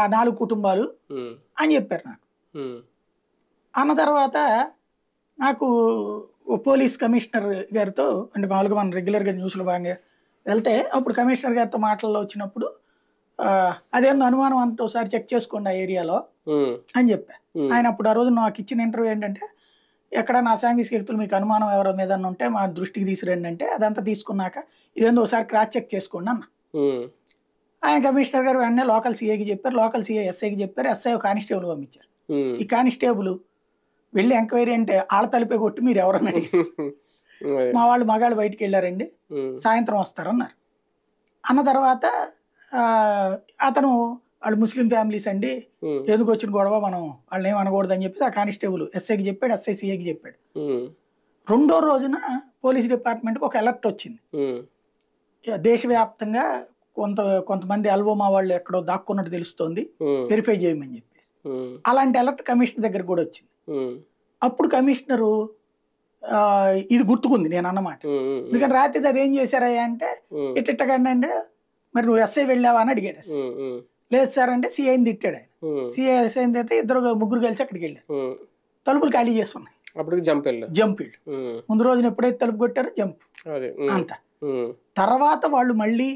ఆ నాలుగు కుటుంబాలు అని చెప్పారు నాకు అన్న తర్వాత నాకు పోలీస్ కమిషనర్ గారితో అంటే మామూలుగా మనం రెగ్యులర్గా న్యూస్లో బాగా వెళ్తే అప్పుడు కమిషనర్ గారితో మాటల్లో వచ్చినప్పుడు అదేందో అనుమానం అంత ఒకసారి చెక్ చేసుకోండి ఆ ఏరియాలో అని చెప్పా ఆయన అప్పుడు ఆ రోజు నాకు ఇచ్చిన ఇంటర్వ్యూ ఏంటంటే ఎక్కడ నా సాంఘిక వ్యక్తులు మీకు అనుమానం ఎవరో మీద ఉంటే మా దృష్టికి తీసుకురండి అంటే అదంతా తీసుకున్నాక ఇదేందో ఒకసారి క్రాస్ చెక్ చేసుకోండి అన్న ఆయన కమిషనర్ గారు వెంటనే లోకల్ సీఏకి చెప్పారు లోకల్ సీఏ ఎస్ఐకి చెప్పారు ఎస్ఐ కానిస్టేబుల్ పంపించారు ఈ కానిస్టేబుల్ వెళ్ళి ఎంక్వైరీ అంటే ఆడ తలిపే కొట్టి మీరు అడిగి మా వాళ్ళు మగాళ్ళు బయటికి వెళ్ళారండి సాయంత్రం వస్తారన్నారు అన్న తర్వాత అతను వాళ్ళు ముస్లిం ఫ్యామిలీస్ అండి ఎందుకు వచ్చిన గొడవ మనం వాళ్ళని అనకూడదు అని చెప్పేసి ఆ కానిస్టేబుల్ ఎస్ఐకి చెప్పాడు ఎస్ఐ సిఐకి చెప్పాడు రెండో రోజున పోలీస్ డిపార్ట్మెంట్కి ఒక అలర్ట్ వచ్చింది దేశవ్యాప్తంగా కొంత కొంతమంది అల్బోమా వాళ్ళు ఎక్కడో దాక్కున్నట్టు తెలుస్తోంది వెరిఫై hmm. చేయమని చెప్పేసి hmm. అలాంటి అలర్ట్ కమిషనర్ దగ్గర కూడా వచ్చింది hmm. అప్పుడు కమిషనరు ఇది గుర్తుకుంది నేను అన్నమాట ఎందుకంటే రాత్రి అది ఏం చేశారయ్యా అంటే ఇట్టగండి అంటే మరి నువ్వు ఎస్ఐ వెళ్ళావా అని అడిగాడు ఎస్ఐ లేదు సార్ అంటే సిఐని తిట్టాడు ఆయన సిఐ ఎస్ఐ అయితే ఇద్దరు ముగ్గురు కలిసి అక్కడికి వెళ్ళారు తలుపులు ఖాళీ చేస్తున్నాయి అప్పుడు జంప్ జంప్ ముందు రోజున ఎప్పుడైతే తలుపు కొట్టారో జంప్ అంత తర్వాత వాళ్ళు మళ్ళీ